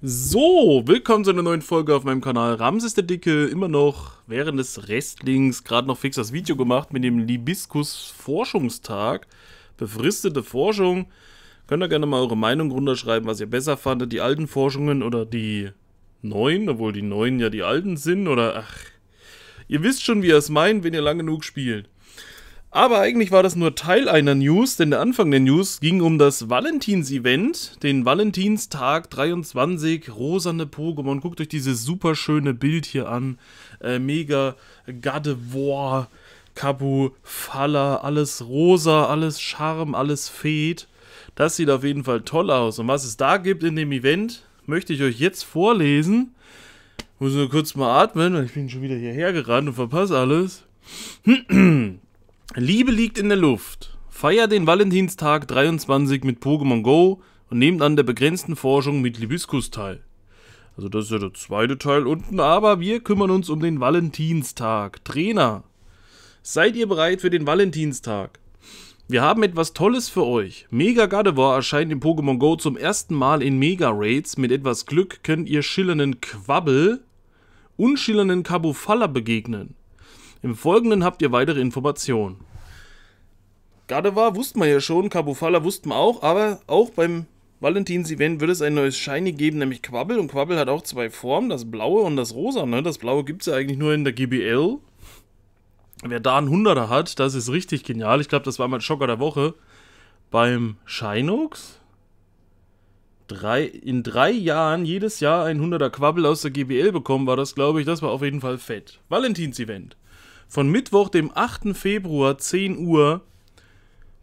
So, willkommen zu einer neuen Folge auf meinem Kanal. Ramses der Dicke, immer noch während des Restlings, gerade noch fix das Video gemacht mit dem Libiskus-Forschungstag. Befristete Forschung. Könnt ihr gerne mal eure Meinung runterschreiben, was ihr besser fandet, die alten Forschungen oder die neuen, obwohl die neuen ja die alten sind, oder ach. Ihr wisst schon, wie ihr es meint, wenn ihr lang genug spielt. Aber eigentlich war das nur Teil einer News, denn der Anfang der News ging um das Valentins-Event, den Valentinstag 23, rosane Pokémon. Guckt euch dieses super schöne Bild hier an. Äh, mega Gardevoir, Kabu, Falla, alles rosa, alles Charme, alles Fed. Das sieht auf jeden Fall toll aus. Und was es da gibt in dem Event, möchte ich euch jetzt vorlesen. Muss nur kurz mal atmen, weil ich bin schon wieder hierher gerannt und verpasse alles. Liebe liegt in der Luft. Feier den Valentinstag 23 mit Pokémon Go und nehmt an der begrenzten Forschung mit Libiskus teil. Also das ist ja der zweite Teil unten, aber wir kümmern uns um den Valentinstag. Trainer, seid ihr bereit für den Valentinstag? Wir haben etwas Tolles für euch. Mega Gardevoir erscheint in Pokémon Go zum ersten Mal in Mega Raids. Mit etwas Glück könnt ihr schillernden Quabbel und schillernden Cabofalla begegnen. Im Folgenden habt ihr weitere Informationen. Gardevoir wussten wir ja schon, Cabofala wussten wir auch, aber auch beim Valentins-Event wird es ein neues Shiny geben, nämlich Quabbel. Und Quabbel hat auch zwei Formen, das blaue und das rosa. Ne? Das blaue gibt es ja eigentlich nur in der GBL. Wer da einen Hunderter hat, das ist richtig genial. Ich glaube, das war mal Schocker der Woche. Beim Shinox. Drei, in drei Jahren jedes Jahr ein Hunderter Quabbel aus der GBL bekommen war das, glaube ich. Das war auf jeden Fall fett. Valentins-Event von Mittwoch, dem 8. Februar, 10 Uhr,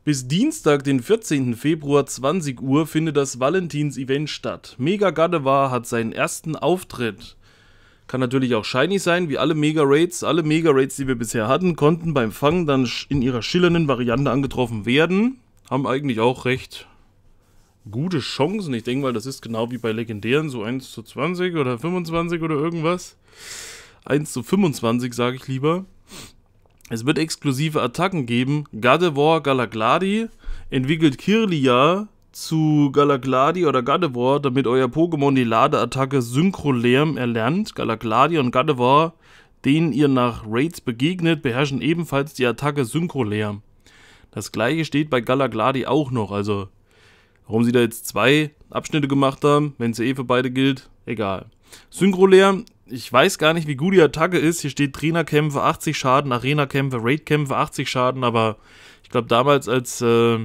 bis Dienstag, den 14. Februar, 20 Uhr, findet das Valentins-Event statt. Mega Gadewar hat seinen ersten Auftritt. Kann natürlich auch shiny sein, wie alle Mega Raids. Alle Mega Raids, die wir bisher hatten, konnten beim Fangen dann in ihrer schillernden Variante angetroffen werden. Haben eigentlich auch recht gute Chancen. Ich denke mal, das ist genau wie bei Legendären, so 1 zu 20 oder 25 oder irgendwas. 1 zu 25 sage ich lieber. Es wird exklusive Attacken geben. Gardevoir Galagladi entwickelt Kirlia zu Galagladi oder Gardevoir, damit euer Pokémon die Ladeattacke Synchrolerm erlernt. Galagladi und Gardevoir, denen ihr nach Raids begegnet, beherrschen ebenfalls die Attacke Synchrolerm. Das gleiche steht bei Galagladi auch noch, also warum sie da jetzt zwei Abschnitte gemacht haben, wenn es eh für beide gilt, egal. Synchrolerm ich weiß gar nicht, wie gut die Attacke ist. Hier steht Trainerkämpfe 80 Schaden, Arena-Kämpfe, Raid-Kämpfe 80 Schaden, aber ich glaube damals, als, äh,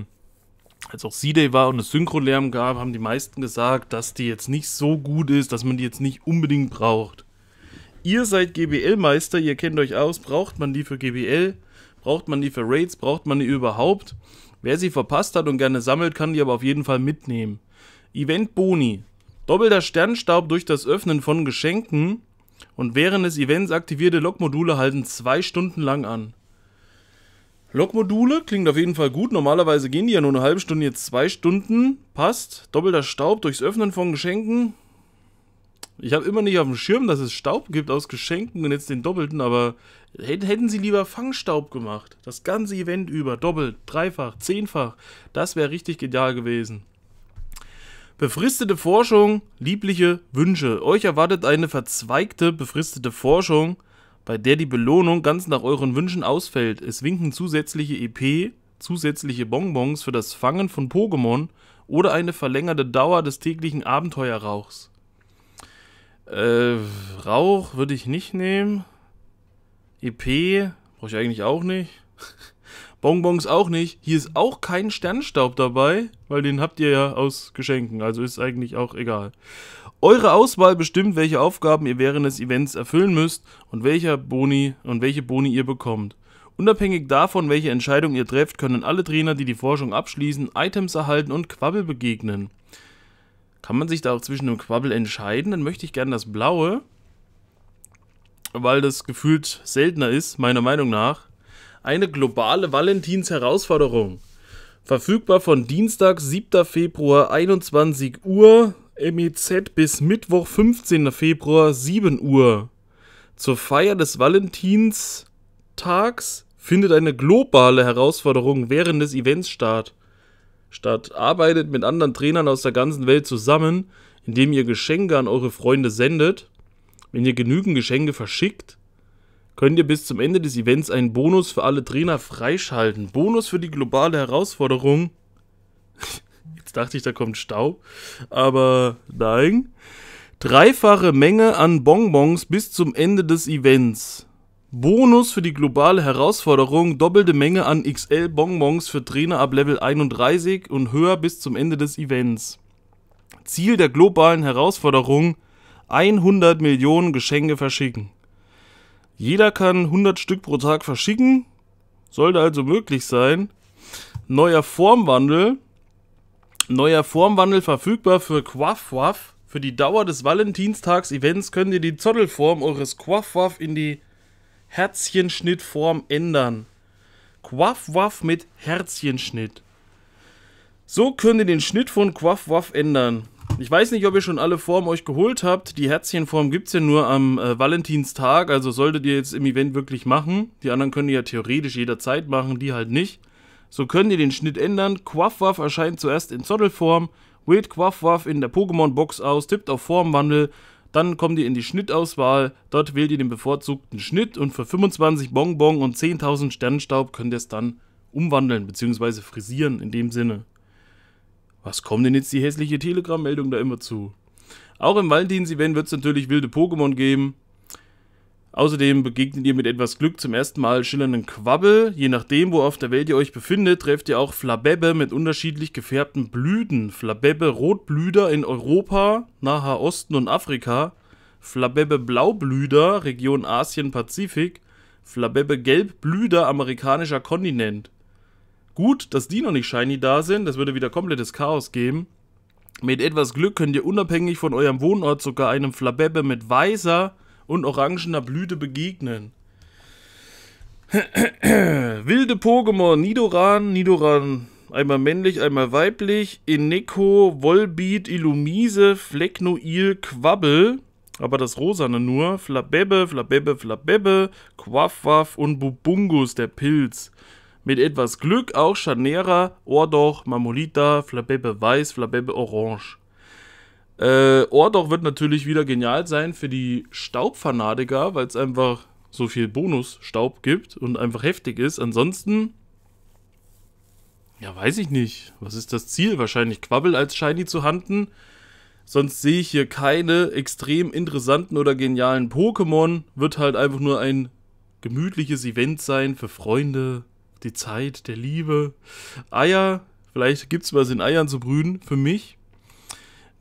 als auch C-Day war und es Synchro-Lärm gab, haben die meisten gesagt, dass die jetzt nicht so gut ist, dass man die jetzt nicht unbedingt braucht. Ihr seid GBL-Meister, ihr kennt euch aus, braucht man die für GBL, braucht man die für Raids, braucht man die überhaupt? Wer sie verpasst hat und gerne sammelt, kann die aber auf jeden Fall mitnehmen. Event Boni. Doppelter Sternstaub durch das Öffnen von Geschenken und während des Events aktivierte log halten zwei Stunden lang an. log klingt auf jeden Fall gut. Normalerweise gehen die ja nur eine halbe Stunde, jetzt zwei Stunden. Passt. Doppelter Staub durchs Öffnen von Geschenken. Ich habe immer nicht auf dem Schirm, dass es Staub gibt aus Geschenken und jetzt den doppelten, aber hätten sie lieber Fangstaub gemacht. Das ganze Event über, doppelt, dreifach, zehnfach. Das wäre richtig genial gewesen. Befristete Forschung, liebliche Wünsche. Euch erwartet eine verzweigte, befristete Forschung, bei der die Belohnung ganz nach euren Wünschen ausfällt. Es winken zusätzliche EP, zusätzliche Bonbons für das Fangen von Pokémon oder eine verlängerte Dauer des täglichen Abenteuerrauchs. Äh, Rauch würde ich nicht nehmen. EP brauche ich eigentlich auch nicht. Bonbons auch nicht. Hier ist auch kein Sternstaub dabei, weil den habt ihr ja aus Geschenken, also ist eigentlich auch egal. Eure Auswahl bestimmt, welche Aufgaben ihr während des Events erfüllen müsst und welcher Boni und welche Boni ihr bekommt. Unabhängig davon, welche Entscheidung ihr trefft, können alle Trainer, die die Forschung abschließen, Items erhalten und Quabbel begegnen. Kann man sich da auch zwischen dem Quabbel entscheiden? Dann möchte ich gerne das Blaue, weil das gefühlt seltener ist, meiner Meinung nach eine globale Valentins-Herausforderung. Verfügbar von Dienstag, 7. Februar, 21 Uhr, MEZ bis Mittwoch, 15. Februar, 7 Uhr. Zur Feier des Valentinstags findet eine globale Herausforderung während des Events statt. Statt arbeitet mit anderen Trainern aus der ganzen Welt zusammen, indem ihr Geschenke an eure Freunde sendet. Wenn ihr genügend Geschenke verschickt, könnt ihr bis zum Ende des Events einen Bonus für alle Trainer freischalten. Bonus für die globale Herausforderung. Jetzt dachte ich, da kommt Staub. aber nein. Dreifache Menge an Bonbons bis zum Ende des Events. Bonus für die globale Herausforderung, doppelte Menge an XL-Bonbons für Trainer ab Level 31 und höher bis zum Ende des Events. Ziel der globalen Herausforderung, 100 Millionen Geschenke verschicken. Jeder kann 100 Stück pro Tag verschicken. Sollte also möglich sein. Neuer Formwandel. Neuer Formwandel verfügbar für Quaff Waff. Für die Dauer des Valentinstags-Events könnt ihr die Zottelform eures Quaff Waff in die Herzchenschnittform ändern. Quaff Waff mit Herzchenschnitt. So könnt ihr den Schnitt von Quaff Waff ändern. Ich weiß nicht, ob ihr schon alle Formen euch geholt habt. Die Herzchenform gibt es ja nur am äh, Valentinstag, also solltet ihr jetzt im Event wirklich machen. Die anderen könnt ihr ja theoretisch jederzeit machen, die halt nicht. So könnt ihr den Schnitt ändern. Quaffwaff erscheint zuerst in Zottelform, wählt Quaffwaff in der Pokémon-Box aus, tippt auf Formwandel, dann kommt ihr in die Schnittauswahl, dort wählt ihr den bevorzugten Schnitt und für 25 Bonbon und 10.000 Sternenstaub könnt ihr es dann umwandeln Beziehungsweise frisieren in dem Sinne. Was kommt denn jetzt die hässliche Telegram-Meldung da immer zu? Auch im Valentins-Event wird es natürlich wilde Pokémon geben. Außerdem begegnet ihr mit etwas Glück zum ersten Mal schillernden Quabbel. Je nachdem, wo auf der Welt ihr euch befindet, trefft ihr auch Flabebbe mit unterschiedlich gefärbten Blüten. Flabebbe Rotblüder in Europa, Naher Osten und Afrika. Flabebbe Blaublüder, Region Asien-Pazifik. Flabebbe Gelbblüder, amerikanischer Kontinent. Gut, dass die noch nicht shiny da sind, das würde wieder komplettes Chaos geben. Mit etwas Glück könnt ihr unabhängig von eurem Wohnort sogar einem Flabebe mit weißer und orangener Blüte begegnen. Wilde Pokémon, Nidoran, Nidoran, einmal männlich, einmal weiblich, Ineko, Volbeat, Illumise, Flecknoil, Quabbel, aber das Rosane nur, Flabebe, Flabebe, Flabebbe, Quaffwaff und Bubungus, der Pilz mit etwas Glück auch Chanera, Ordoch, Mamolita, Flabebe Weiß, Flabebe Orange. Äh, Ordoch wird natürlich wieder genial sein für die Staubfanatiker, weil es einfach so viel Bonusstaub gibt und einfach heftig ist. Ansonsten, ja, weiß ich nicht. Was ist das Ziel? Wahrscheinlich Quabbel als Shiny zu handen. Sonst sehe ich hier keine extrem interessanten oder genialen Pokémon. Wird halt einfach nur ein gemütliches Event sein für Freunde, die Zeit der Liebe. Eier, vielleicht gibt es was in Eiern zu brühen, für mich.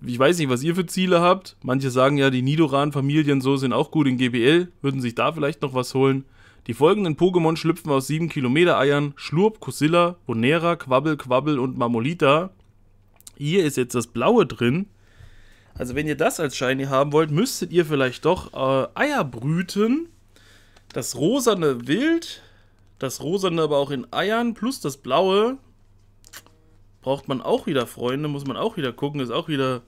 Ich weiß nicht, was ihr für Ziele habt. Manche sagen ja, die Nidoran-Familien so sind auch gut in GBL, würden sich da vielleicht noch was holen. Die folgenden Pokémon schlüpfen aus 7 Kilometer Eiern: Schlurp, Kusilla, Bonera, Quabbel, Quabbel und Marmolita. Hier ist jetzt das Blaue drin. Also, wenn ihr das als Shiny haben wollt, müsstet ihr vielleicht doch äh, Eier brüten. Das rosane Wild, das Rosane aber auch in Eiern plus das Blaue braucht man auch wieder Freunde, muss man auch wieder gucken, ist auch wieder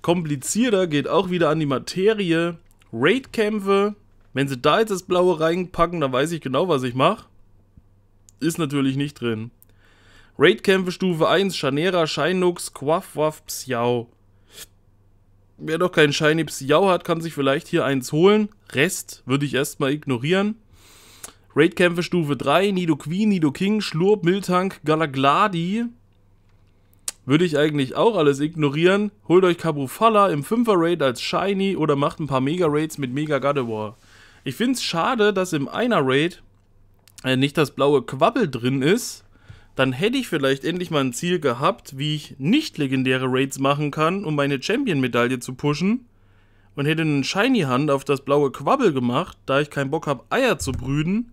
komplizierter, geht auch wieder an die Materie. Raidkämpfe, wenn sie da jetzt das Blaue reinpacken, dann weiß ich genau, was ich mache. Ist natürlich nicht drin. Raidkämpfe Stufe 1, Chanera, Shinux, Quaff, Waff, Psiao. Wer doch keinen Shiny Psiao hat, kann sich vielleicht hier eins holen. Rest würde ich erstmal ignorieren. Raidkämpfe Stufe 3, Nido Queen, Nido King, Schlurp, Miltank, Galagladi. Würde ich eigentlich auch alles ignorieren. Holt euch Kabrufalla im 5er Raid als Shiny oder macht ein paar Mega-Raids mit Mega Gardevoir. Ich finde es schade, dass im 1er Raid äh, nicht das blaue Quabbel drin ist. Dann hätte ich vielleicht endlich mal ein Ziel gehabt, wie ich nicht legendäre Raids machen kann, um meine Champion-Medaille zu pushen und hätte einen Shiny Hand auf das blaue Quabbel gemacht, da ich keinen Bock habe, Eier zu brüden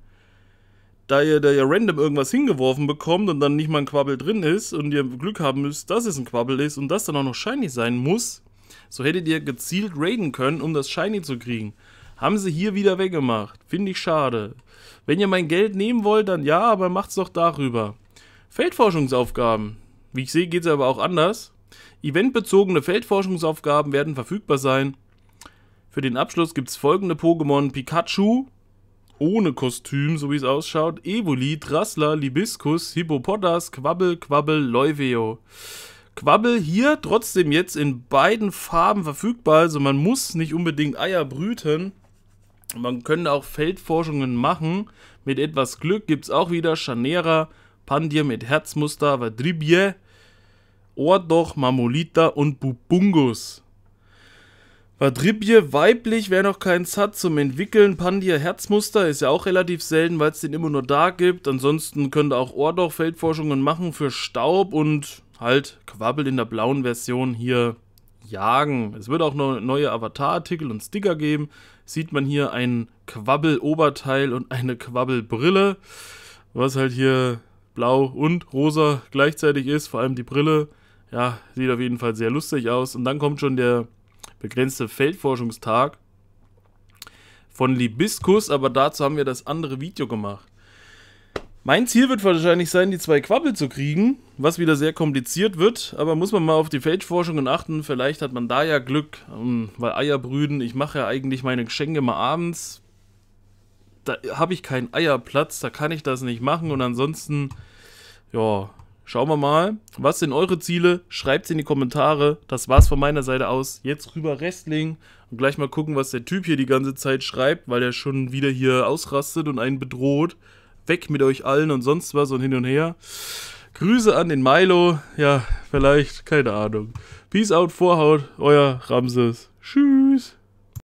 da ihr da ihr random irgendwas hingeworfen bekommt und dann nicht mal ein Quabbel drin ist und ihr Glück haben müsst, dass es ein Quabbel ist und das dann auch noch shiny sein muss, so hättet ihr gezielt raiden können, um das shiny zu kriegen. Haben sie hier wieder weggemacht. Finde ich schade. Wenn ihr mein Geld nehmen wollt, dann ja, aber macht's doch darüber. Feldforschungsaufgaben. Wie ich sehe, geht's aber auch anders. Eventbezogene Feldforschungsaufgaben werden verfügbar sein. Für den Abschluss gibt es folgende Pokémon: Pikachu, ohne Kostüm, so wie es ausschaut. Evoli, Trassler, Libiskus, Hippopotas, Quabbel, Quabbel, Leuveo. Quabbel hier trotzdem jetzt in beiden Farben verfügbar. Also man muss nicht unbedingt Eier brüten. Man könnte auch Feldforschungen machen. Mit etwas Glück gibt es auch wieder Chanera, Pandir mit Herzmuster, Vadribie, Ordoch, Mamolita und Bubungus. Vadribje weiblich, wer noch keins hat, zum Entwickeln. Pandir Herzmuster ist ja auch relativ selten, weil es den immer nur da gibt. Ansonsten könnte auch Ordoch Feldforschungen machen für Staub und halt Quabbel in der blauen Version hier jagen. Es wird auch noch neue Avatar-Artikel und Sticker geben. Sieht man hier ein Quabbel-Oberteil und eine Quabbel-Brille, was halt hier blau und rosa gleichzeitig ist, vor allem die Brille. Ja, sieht auf jeden Fall sehr lustig aus. Und dann kommt schon der begrenzte Feldforschungstag von Libiskus, aber dazu haben wir das andere Video gemacht. Mein Ziel wird wahrscheinlich sein, die zwei Quabbel zu kriegen, was wieder sehr kompliziert wird, aber muss man mal auf die Feldforschungen achten, vielleicht hat man da ja Glück, ähm, weil Eierbrüden, ich mache ja eigentlich meine Geschenke mal abends, da habe ich keinen Eierplatz, da kann ich das nicht machen und ansonsten, ja, Schauen wir mal. Was sind eure Ziele? Schreibt es in die Kommentare. Das war's von meiner Seite aus. Jetzt rüber Wrestling und gleich mal gucken, was der Typ hier die ganze Zeit schreibt, weil er schon wieder hier ausrastet und einen bedroht. Weg mit euch allen und sonst was und hin und her. Grüße an den Milo. Ja, vielleicht, keine Ahnung. Peace out, Vorhaut, euer Ramses. Tschüss.